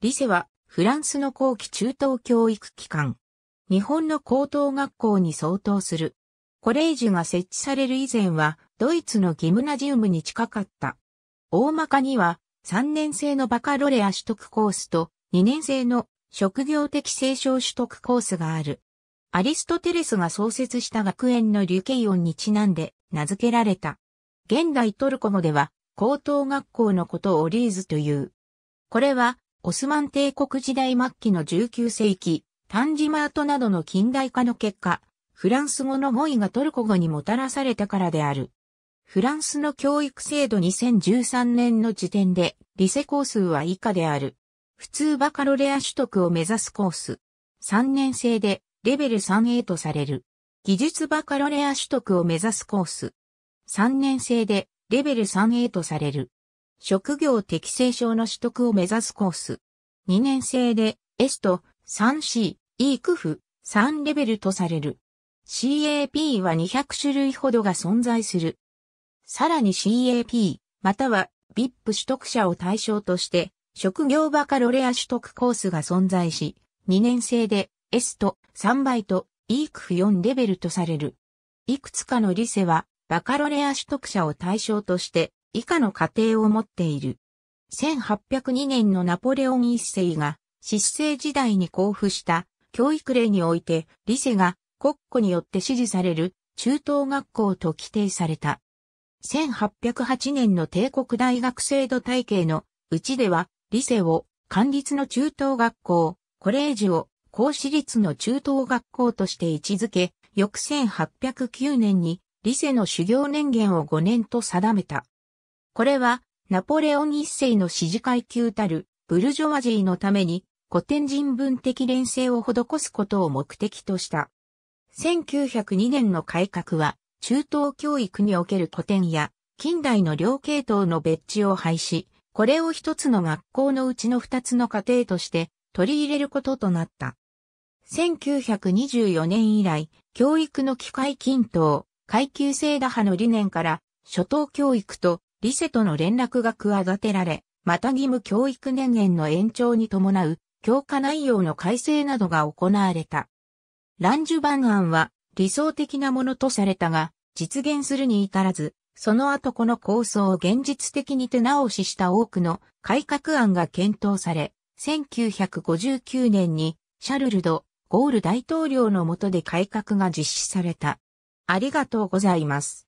リセは、フランスの後期中等教育機関。日本の高等学校に相当する。コレージュが設置される以前は、ドイツのギムナジウムに近かった。大まかには、3年生のバカロレア取得コースと、2年生の職業的成書取得コースがある。アリストテレスが創設した学園のリュケイオンにちなんで名付けられた。現代トルコ語では高等学校のことをリーズという。これはオスマン帝国時代末期の19世紀、タンジマートなどの近代化の結果、フランス語の語彙がトルコ語にもたらされたからである。フランスの教育制度2013年の時点で、リセコースは以下である。普通バカロレア取得を目指すコース。3年生で、レベル 3A とされる。技術バカロレア取得を目指すコース。3年生で、レベル 3A とされる。職業適正証の取得を目指すコース。2年生で S と 3C、E 区府、3レベルとされる。CAP は200種類ほどが存在する。さらに CAP、または VIP 取得者を対象として、職業バカロレア取得コースが存在し、2年生で S と3倍と E 区府4レベルとされる。いくつかのリセは、バカロレア取得者を対象として、以下の過程を持っている。1802年のナポレオン一世が失政時代に交付した教育令において、リセが国庫によって支持される中等学校と規定された。1808年の帝国大学制度体系のうちでは、リセを管立の中等学校、コレージを公私立の中等学校として位置づけ、翌1809年にリセの修行年限を5年と定めた。これは、ナポレオン一世の支持階級たる、ブルジョワジーのために、古典人文的連成を施すことを目的とした。1902年の改革は、中等教育における古典や、近代の両系統の別地を廃止、これを一つの学校のうちの二つの家庭として取り入れることとなった。1924年以来、教育の機会均等、階級制打破の理念から、初等教育とリセとの連絡が企てられ、また義務教育年限の延長に伴う教科内容の改正などが行われた。ランジュ版案は理想的なものとされたが、実現するに至らず、その後この構想を現実的に手直しした多くの改革案が検討され、1959年にシャルルド・ゴール大統領の下で改革が実施された。ありがとうございます。